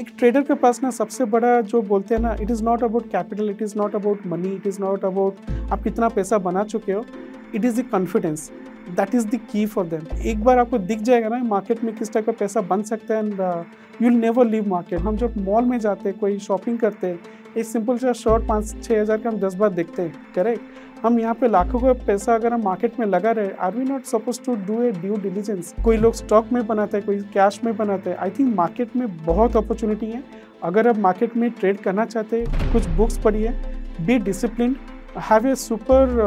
एक ट्रेडर के पास ना सबसे बड़ा जो बोलते हैं ना it is not about capital it is not about money it is not about आप कितना पैसा बना चुके हो it is the confidence that is the key for them एक बार आपको दिख जाएगा ना मार्केट में किस टाइप का पैसा बन सकता है and you will never leave market हम जब मॉल में जाते हैं कोई शॉपिंग करते हैं एक सिंपल सा शर्ट पाँच छः हज़ार का हम दस बार देखते हैं करेक्ट हम यहाँ पे लाखों का पैसा अगर हम मार्केट में लगा रहे are we not suppose to do a due diligence कोई लोग स्टॉक में बनाते हैं कोई कैश में बनाते हैं आई थिंक मार्केट में बहुत अपॉर्चुनिटी है अगर आप मार्केट में ट्रेड करना चाहते हैं कुछ बुक्स पढ़िए be discipline have a super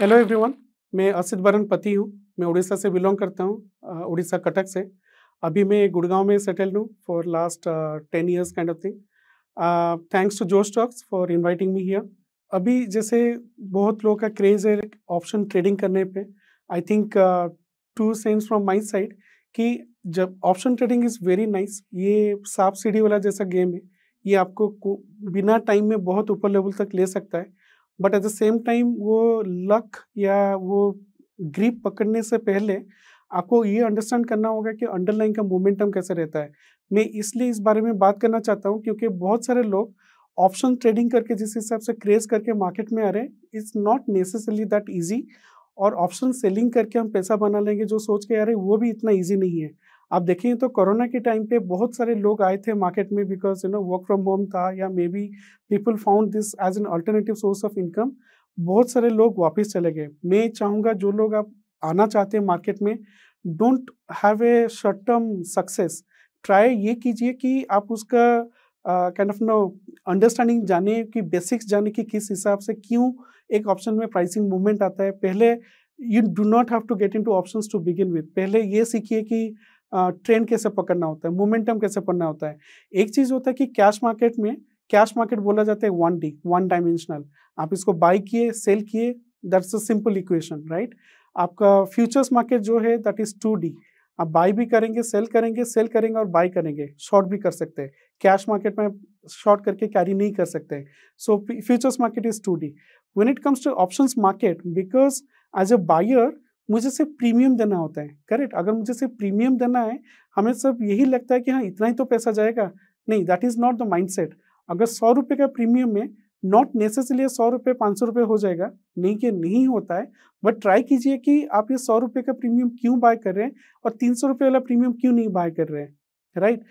hello everyone मैं असित बरन पति हूँ मैं उड़ीसा से बिलोंग करता हूँ uh, उड़ीसा कटक से अभी मैं गुड़गांव में सेटल्ड हूँ for last ten years kind of thing thanks to Josh Talks for inviting me here अभी जैसे बहुत लोगों का क्रेज़ है ऑप्शन ट्रेडिंग करने पे I think two cents from my side कि जब option trading is very nice ये साफ सीढ़ी वाला जैसा गेम है ये आपको बिना टाइम में बहुत ऊपर लेवल तक ले सकता है but at the same time वो लक या वो ग्रिप पकड़ने से पहले आपको ये अंडरस्टैंड करना होगा कि अंडरलाइन का मोमेंटम कैसे रहता है मैं इसलिए इस बारे में बात करना चाहता हूँ क्योंकि बहुत सारे लोग ऑप्शन ट्रेडिंग करके जिस हिसाब से क्रेज करके मार्केट में आ रहे हैं it's not necessarily that easy और ऑप्शन सेलिंग करके हम पैसा बना लेंगे जो सोच के आ रहे हैं वो भी इतना ईजी नहीं है आप देखेंगे तो कोरोना के टाइम पे बहुत सारे लोग आए थे मार्केट में because you know work from home था या maybe people found this as an alternative source of income बहुत सारे लोग वापस चले गए मैं चाहूँगा जो लोग आप आना चाहते हैं मार्केट में don't have a short term success try ये कीजिए कि आप उसका काइंड ऑफ नो अंडरस्टैंडिंग जाने की बेसिक्स जाने की किस हिसाब से क्यों एक ऑप्शन में प्राइसिंग मूवमेंट आता है पहले you do not have to get in into option to begin with पहले ये सीखिए कि ट्रेंड कैसे पकड़ना होता है मोमेंटम कैसे पकड़ना होता है एक चीज़ होता है कि कैश मार्केट में कैश मार्केट बोला जाता है वन डी वन डायमेंशनल आप इसको बाई किए सेल किए that's a simple equation right आपका फ्यूचर्स मार्केट जो है दैट इज टू डी आप बाई भी करेंगे सेल करेंगे सेल करेंगे और बाई करेंगे शॉर्ट भी कर सकते हैं कैश मार्केट में शॉर्ट करके कैरी नहीं कर सकते so futures market is today when it comes to option market because as a buyer मुझे सिर्फ प्रीमियम देना होता है करेक्ट अगर मुझे सिर्फ प्रीमियम देना है हमें सब यही लगता है कि हाँ इतना ही तो पैसा जाएगा नहीं that is not the mind set अगर सौ रुपये का प्रीमियम में नॉट नेसेसरी सौ रुपये पाँच सौ रुपये हो जाएगा नहीं कि नहीं होता है बट ट्राई कीजिए कि आप ये सौ रुपये का प्रीमियम क्यों बाय कर रहे हैं और तीन सौ रुपये वाला प्रीमियम क्यों नहीं बाय कर रहे हैं राइट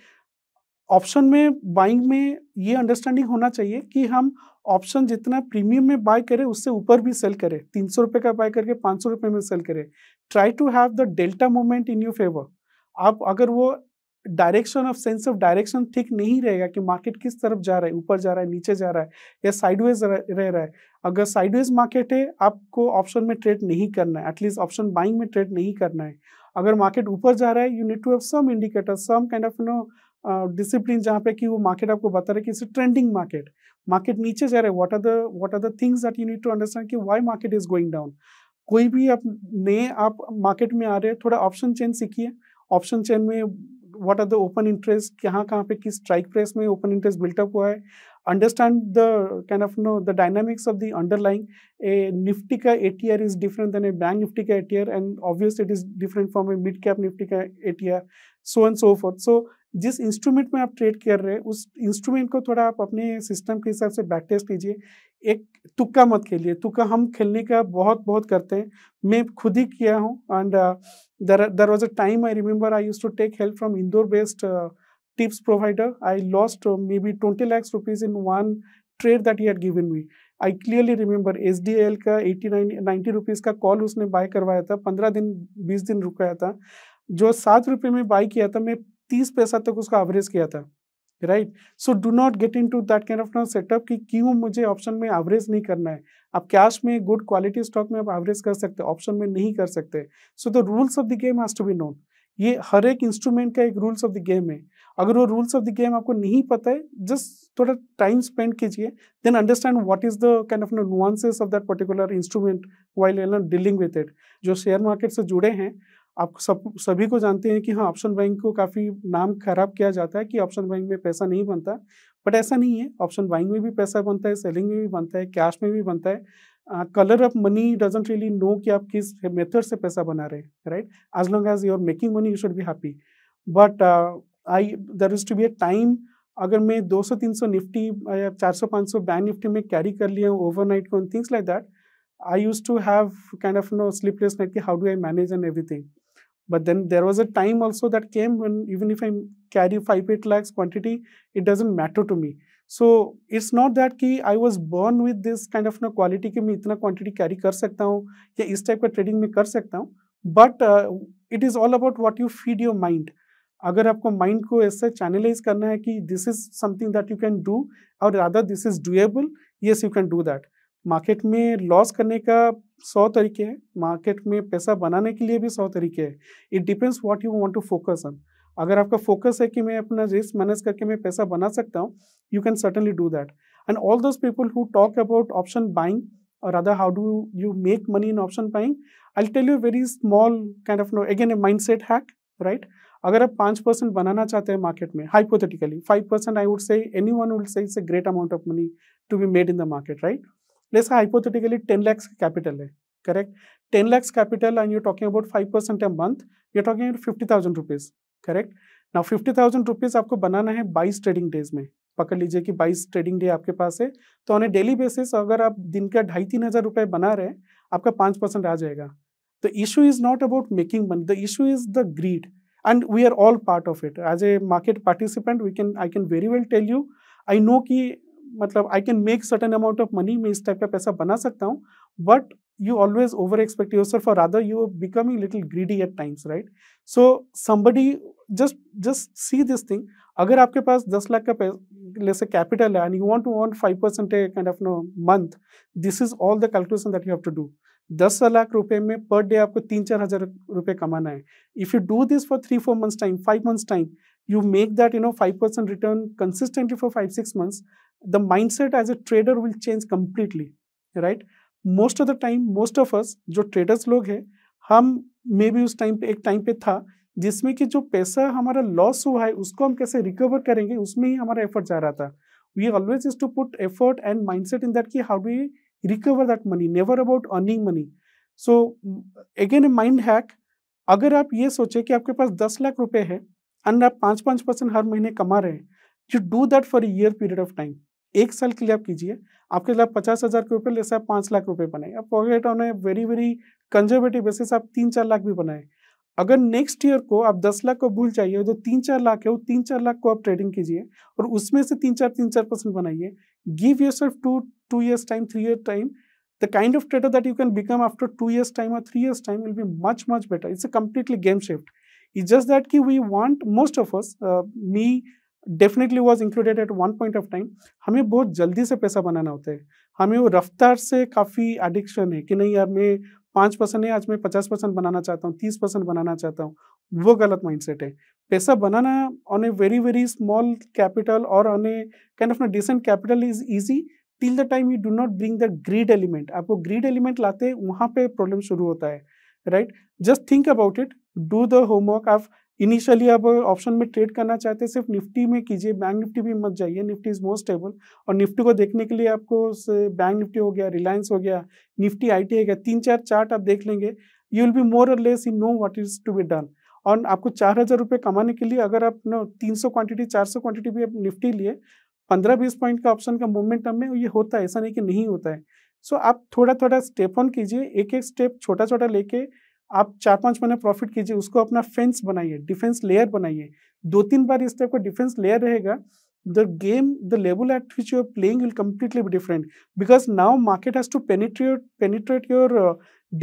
ऑप्शन में बाइंग में ये अंडरस्टैंडिंग होना चाहिए कि हम ऑप्शन जितना प्रीमियम में बाय करें उससे ऊपर भी सेल करें तीन सौ रुपये का बाय करके पाँच सौ रुपये में सेल करें try to have the delta moment in your favour आप अगर वो direction of sense of direction ठीक नहीं रहेगा कि मार्केट किस तरफ जा रहा है ऊपर जा रहा है नीचे जा रहा है या साइडवेज रह रहा है अगर साइडवेज मार्केट है आपको ऑप्शन में ट्रेड नहीं करना है एटलीस्ट ऑप्शन बाइंग में ट्रेड नहीं करना है अगर मार्केट ऊपर जा रहा है you need to have some indicator some kind of you know discipline जहाँ पे कि वो मार्केट आपको बता रहा है कि इट्स ट्रेंडिंग मार्केट मार्केट नीचे जा रहा है what are the what are the things that you need to understand कि why market is going down कोई भी आप नए आप मार्केट में आ रहे हैं थोड़ा ऑप्शन चेन सीखिए ऑप्शन चेन में what are the open interest कहाँ कहाँ पे किस स्ट्राइक प्रेस में ओपन इंटरेस्ट बिल्टअप हुआ है understand the kind of know the dynamics of the underlying a Nifty का A T R is different than a bank Nifty का A T R and obvious it is different from a mid cap Nifty का A T R so and so fourth so जिस instrument में आप trade कर रहे हैं उस इंस्ट्रूमेंट को थोड़ा आप अपने सिस्टम के हिसाब से बैक टेस्ट कीजिए एक तुक्का मत खेलिए तुक्का हम खेलने का बहुत बहुत करते हैं मैं खुद ही किया हूँ and there was a time I remember I use to take help from Indore based I lost may be twenty lakhs rupees in one trade that you that given me I clearly remember S D L का nine ninety rupees का call उसने buy करवाया था पंद्रह दिन बीस दिन रुकाया था जो सात रुपये में बाय किया था मैं तीस पैसा तक उसका एवरेज किया था right so do not get in into that kind of know setup कि क्यों मुझे ऑप्शन में एवरेज नहीं करना है आप कैश में गुड क्वालिटी स्टॉक में आप एवरेज कर सकते हैं ऑप्शन में नहीं कर सकते so the rules of the game has to be known ये हर एक इंस्ट्रूमेंट का एक रूल्स ऑफ द गेम है अगर वो रूल्स ऑफ द गेम आपको नहीं पता है जस्ट थोड़ा टाइम स्पेंड कीजिए then understand what is the kind of know nuances of that particular instrument while dealing with it जो शेयर मार्केट से जुड़े हैं आप सब सभी को जानते हैं कि हाँ ऑप्शन बाइंग को काफ़ी नाम खराब किया जाता है कि ऑप्शन बाइंग में पैसा नहीं बनता बट ऐसा नहीं है ऑप्शन बाइंग में भी पैसा बनता है सेलिंग में भी बनता है कैश में भी बनता है colour of money doesn't really know कि आप किस मेथड से पैसा बना रहे हैं right as long as you are making money you should be happy but I there is to be a time अगर मैं 200-300 निफ्टी या 400-500 बैंक निफ्टी में कैरी कर लिया हूँ नाइट को things like that I use to have kind of know sleepless night कि how do I manage and everything But then there was a time also that came when even if I carry 5 8 lakhs quantity, it doesn't matter to me. So it's not that कि I was born with this kind of ना quality कि मैं इतना quantity carry कर सकता हूँ या इस टाइप का ट्रेडिंग में कर सकता हूँ but it is all about what you feed your mind अगर आपको माइंड को ऐसे चैनलाइज करना है कि this is something that you can do और rather this is doable yes you can do that market में लॉस करने का सौ तरीके हैं मार्केट में पैसा बनाने के लिए भी सौ तरीके हैं it depends what you want to focus on अगर आपका फोकस है कि मैं अपना रिस्क मैनेज करके मैं पैसा बना सकता हूँ you can certainly do that and all those people who talk about option buying और other how do you make money in option buying I tell you very small kind of know again a mind set hack right अगर आप पाँच percent बनाना चाहते हैं market में hypothetically five percent I would say anyone would say it's a great amount of money to be made in the market right let's say hypothetically 10 lakhs capital hai, eh? correct 10 lakhs capital and you're talking about 5% a month you're talking about 50000 rupees correct now 50000 rupees आपको बनाना है 22 trading days में पकड़ लीजिए कि 22 trading day आपके पास है तो on A daily basis अगर आप दिन का ढाई तीन हज़ार रुपये बना रहे आपका पाँच परसेंट आ जाएगा the issue is not about making money the issue is the greed and we are all part of it as a market participant we can I can very well tell you I know कि मतलब I can make certain amount of money मैं इस type का पैसा बना सकता हूँ but you always over expect yourself for other you becoming little greedy at times right so somebody just just see this thing अगर आपके पास दस लाख का जैसे कैपिटल है and you want to want five percent kind of know month this is all the calculation that you have to do दस लाख रुपए में पर डे आपको तीन चार हजार रुपये कमाना है if you do this for three four months time five months time you make that you know five percent return consistently for five six months the mindset as a trader will change completely right most of the time most of us जो traders लोग हैं हम may be उस time पे एक time पे था जिसमें कि जो पैसा हमारा लॉस हुआ है उसको हम कैसे रिकवर करेंगे उसमें ही हमारा एफर्ट जा रहा था we always is to put effort and mindset in that कि how do recover that money never about earning money so again a mind hack अगर आप ये सोचें कि आपके पास दस लाख रुपए है एंड आप पाँच पाँच परसेंट हर महीने कमा रहे हैं you do that for year period of time एक साल के लिए आप कीजिए आपके लिए पचास हज़ार के रुपये लेसा पांच लाख रुपए बनाए आप pocket on very very conservative basis आप तीन चार लाख भी बनाए अगर नेक्स्ट ईयर को आप दस लाख को भूल जाइए जो तीन चार लाख है वो तीन चार लाख को आप ट्रेडिंग कीजिए और उसमें से तीन चार तीन चार परसेंट बनाइए give yourself to two years time three year time the kind of trader that you can become after two years time और three years time will be much much better it's a completely game shift it just that की we want most of us me definitely was included at one point of time हमें बहुत जल्दी से पैसा बनाना होता है हमें वो रफ्तार से काफ़ी एडिक्शन है कि नहीं यार मैं पाँच परसेंट है आज मैं पचास परसेंट बनाना चाहता हूँ तीस परसेंट बनाना चाहता हूँ वो गलत माइंडसेट है पैसा बनाना on a very very small capital और ऑन ए काइंड ऑफ ना decent capital is easy till the time you do not bring the greed element आपको ग्रीड एलिमेंट लाते वहाँ पे प्रॉब्लम शुरू होता है right just think about it do the homework आप इनिशियली आप ऑप्शन में ट्रेड करना चाहते हैं सिर्फ निफ्टी में कीजिए बैंक निफ्टी भी मत जाइए निफ्टी इज़ मोस्ट स्टेबल और निफ्टी को देखने के लिए आपको बैंक uh, निफ्टी हो गया रिलायंस हो गया निफ्टी आई टी गया तीन चार चार्ट आप देख लेंगे you will be more or less you know what is to be done और आपको चार हज़ार रुपये कमाने के लिए अगर आप ना तीन सौ क्वान्टिटी चार सौ क्वान्टिटी भी आप निफ्टी लिए पंद्रह बीस पॉइंट का ऑप्शन का मोमेंटम में ये होता है ऐसा नहीं कि नहीं होता है सो so, आप थोड़ा थोड़ा स्टेप ऑन कीजिए एक एक स्टेप छोटा छोटा लेके आप चार पांच महीने प्रॉफिट कीजिए उसको अपना फेंस बनाइए डिफेंस लेयर बनाइए दो तीन बार इस टाइप का डिफेंस लेयर रहेगा the game the level at which you're playing will completely be different because now market has to penetrate penetrate your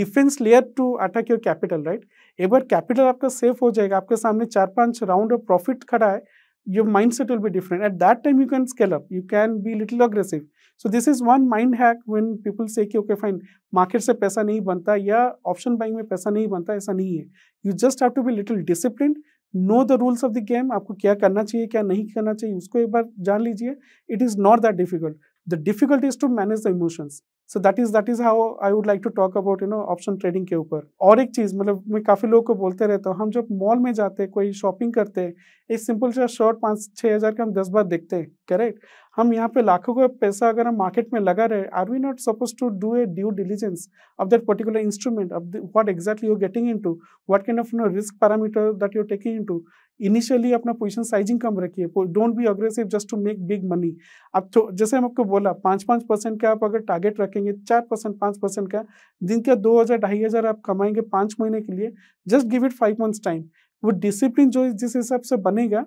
defence layer to attack your capital right एक बार capital आपका safe हो जाएगा आपके सामने चार पांच राउंड ऑफ प्रॉफिट खड़ा है your mindset will be different. At that time, you can scale up. You can be little aggressive. So this is one mind hack when people say ki okay fine, market se paisa nahi banta ya option buying mein paisa nahi banta aisa nahi hai You just have to be little disciplined. Know the rules of the game. aapko kya karna chahiye kya nahi karna chahiye usko ek bar jaan lijiye It is not that difficult. The difficulty is to manage the emotions. So that is that is how I would like to talk about you know option trading के ऊपर और एक चीज़ मतलब मैं काफ़ी लोगों को बोलते रहता हूँ हम जब मॉल में जाते हैं कोई शॉपिंग करते हैं एक सिंपल सा शर्ट पाँच छः हज़ार का हम दस बार देखते हैं करेक्ट हम यहाँ पे लाखों का पैसा अगर हम मार्केट में लगा रहे are we not suppose to do a due diligence of that particular instrument of what exactly you getting into what kind of know risk parameter that you taking into initially अपना position sizing कम रखिए don't be aggressive just to make big money आप तो जैसे हम आपको बोला पाँच पाँच परसेंट का आप अगर टारगेट रखेंगे चार परसेंट पाँच परसेंट का दिन का दो हज़ार ढाई हज़ार आप कमाएंगे पाँच महीने के लिए just give it five months time वो डिसिप्लिन जो जिस हिसाब से बनेगा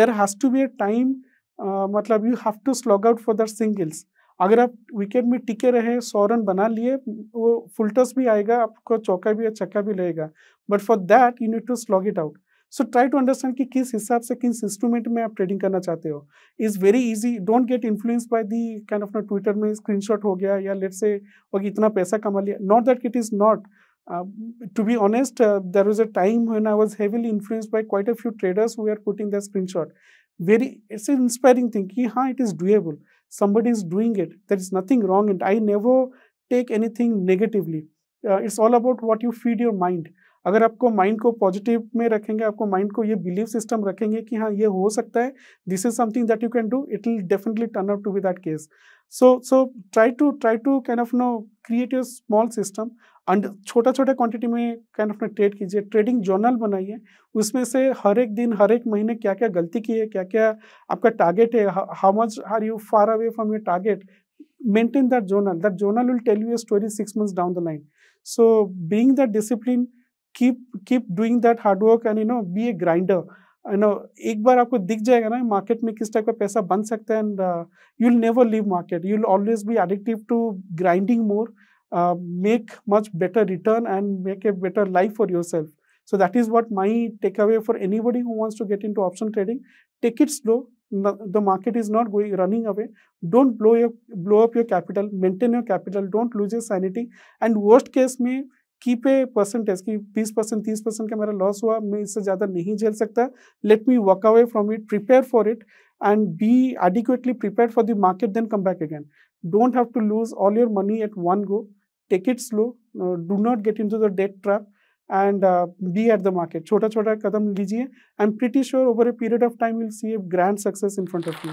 there has to be a time मतलब you have to slog out for the singles अगर आप विकेट में टिके रहे सौ रन बना लिए वो फुल टस भी आएगा आपको चौका भी या छक्का भी लगेगा but for that you need to slog it out so try to understand कि किस हिसाब से किस इंस्ट्रूमेंट में आप ट्रेडिंग करना चाहते हो is very easy don't get influence by the kind of ना ट्विटर में स्क्रीनशॉट हो गया या लेट से और इतना पैसा कमा लिया not that it is not to be honest there was a time when I was heavily influence heavily quite a few traders we are putting the putting very it's an inspiring thing ki, it is doable somebody is doing it there is nothing wrong and i never take anything negatively uh, it's all about what you feed your mind अगर आपको mind को positive में रखेंगे आपको mind को ये believe system रखेंगे कि हाँ ये हो सकता है this is something that you can do it will definitely turn out to be that case so so try to try to can of no create your small system and छोटा छोटा quantity में can of no trade कीजिए trading journal बनाइए उसमें से हर एक दिन हर एक महीने क्या क्या गलती की है क्या क्या आपका टारगेट है how much are you far away from your target maintain that journal that journal will tell you your story six months down the line so being that discipline keep keep doing that hard work and you know be a grinder you know ek bar aapko dik jayega na market mein kis type ka paisa ban and uh, you'll never leave market you'll always be addictive to grinding more uh, make much better return and make a better life for yourself so that is what my takeaway for anybody who wants to get into option trading take it slow the market is not going running away don't blow your blow up your capital maintain your capital don't lose your sanity and worst case may की पे percentage की बीस percent तीस percent का मेरा loss हुआ मैं इससे ज़्यादा नहीं झेल सकता let me work away from it prepare for it and be adequately prepare for the market then come back again don't have to lose all your money at one go take it slow do not get in to the debt trap and be at the market छोटा छोटा कदम लीजिए I am pretty sure over a period of time will see a grand success in front of you